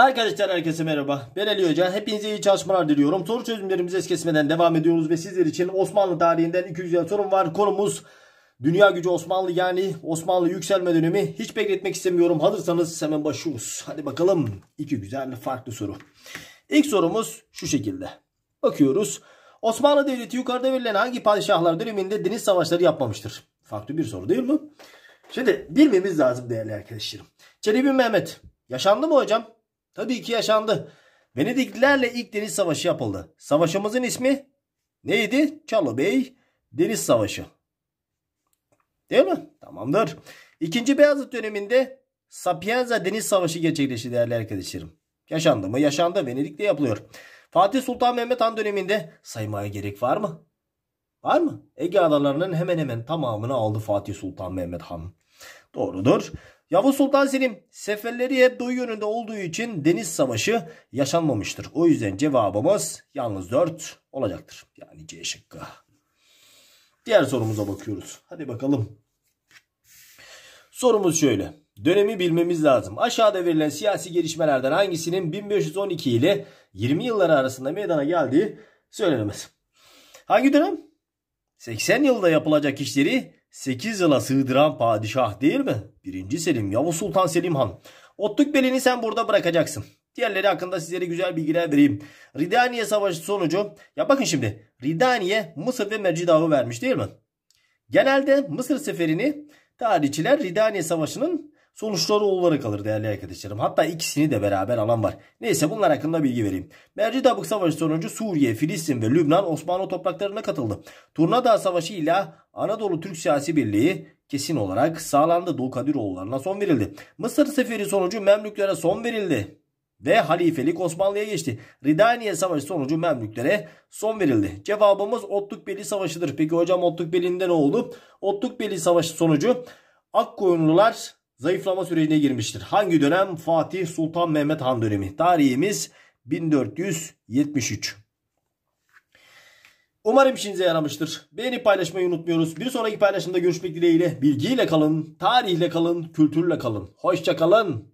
Arkadaşlar herkese merhaba. Ben Ali Hoca. Hepinize iyi çalışmalar diliyorum. Soru çözümlerimize es kesmeden devam ediyoruz ve sizler için Osmanlı tarihinden 200 yıl sorum var. Konumuz Dünya gücü Osmanlı yani Osmanlı yükselme dönemi. Hiç bekletmek istemiyorum. Hazırsanız hemen başlıyoruz. Hadi bakalım. İki güzel farklı soru. İlk sorumuz şu şekilde. Bakıyoruz. Osmanlı Devleti yukarıda verilen hangi padişahlar döneminde deniz savaşları yapmamıştır? Farklı bir soru değil mi? Şimdi bilmemiz lazım değerli arkadaşlarım. Çelebi Mehmet. Yaşandı mı hocam? Tabii ki yaşandı. Venediklilerle ilk deniz savaşı yapıldı. Savaşımızın ismi neydi? Çalo Bey Deniz Savaşı. Değil mi? Tamamdır. İkinci Beyazıt döneminde Sapienza Deniz Savaşı gerçekleşti değerli arkadaşlarım. Yaşandı mı? Yaşandı. Venedik'te yapılıyor. Fatih Sultan Mehmet Han döneminde saymaya gerek var mı? Var mı? Ege adalarının hemen hemen tamamını aldı Fatih Sultan Mehmet Han. Doğrudur. Yavuz Sultan Selim seferleri hep doğu yönünde olduğu için deniz savaşı yaşanmamıştır. O yüzden cevabımız yalnız 4 olacaktır. Yani C şıkkı. Diğer sorumuza bakıyoruz. Hadi bakalım. Sorumuz şöyle. Dönemi bilmemiz lazım. Aşağıda verilen siyasi gelişmelerden hangisinin 1512 ile 20 yılları arasında meydana geldiği söylenemez. Hangi dönem? 80 yılda yapılacak işleri 8 yıla sığdıran padişah değil mi? 1. Selim, Yavuz Sultan Selim Han. Otluk belini sen burada bırakacaksın. Diğerleri hakkında sizlere güzel bilgiler vereyim. Ridaniye Savaşı sonucu ya bakın şimdi Ridaniye Mısır ve Mercidav'ı vermiş değil mi? Genelde Mısır seferini tarihçiler Ridaniye Savaşı'nın Sonuçları olarak alır değerli arkadaşlarım. Hatta ikisini de beraber alan var. Neyse bunlar hakkında bilgi vereyim. Merci Tabık Savaşı sonucu Suriye, Filistin ve Lübnan Osmanlı topraklarına katıldı. Turnadağ Savaşı ile Anadolu Türk Siyasi Birliği kesin olarak sağlandı. Doğu Kadiroğullarına son verildi. Mısır Seferi sonucu Memlüklere son verildi ve halifelik Osmanlı'ya geçti. Ridaniye Savaşı sonucu Memlüklere son verildi. Cevabımız Otlukbeli Savaşı'dır. Peki hocam Otlukbeli'nde ne oldu? Otlukbeli Savaşı sonucu Akkoyunlular zayıflama sürecine girmiştir. Hangi dönem? Fatih Sultan Mehmet Han dönemi. Tarihimiz 1473. Umarım işinize yaramıştır. Beğeni paylaşmayı unutmuyoruz. Bir sonraki paylaşımda görüşmek dileğiyle. Bilgiyle kalın, tarihle kalın, kültürle kalın. Hoşça kalın.